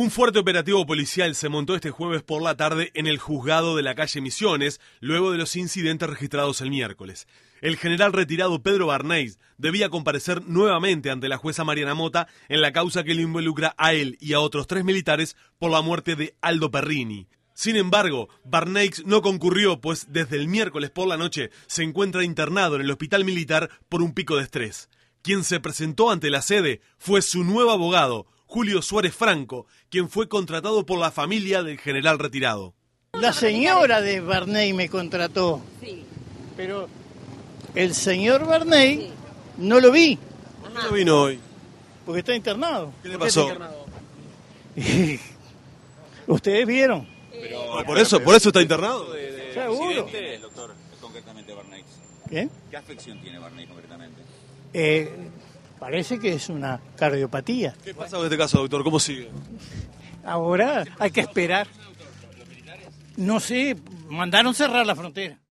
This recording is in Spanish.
Un fuerte operativo policial se montó este jueves por la tarde en el juzgado de la calle Misiones, luego de los incidentes registrados el miércoles. El general retirado Pedro Barnais debía comparecer nuevamente ante la jueza Mariana Mota en la causa que le involucra a él y a otros tres militares por la muerte de Aldo Perrini. Sin embargo, Barneix no concurrió, pues desde el miércoles por la noche se encuentra internado en el hospital militar por un pico de estrés. Quien se presentó ante la sede fue su nuevo abogado, Julio Suárez Franco, quien fue contratado por la familia del general retirado. La señora de Barney me contrató, sí. pero el señor Barney no lo vi. ¿Por qué no vino hoy? Porque está internado. ¿Qué le pasó? Ustedes vieron. por eso, por eso está internado. Doctor, concretamente ¿Qué? ¿Qué afección tiene Barney concretamente? Eh, Parece que es una cardiopatía. ¿Qué pasa con este caso, doctor? ¿Cómo sigue? Ahora hay que esperar. No sé, mandaron cerrar la frontera.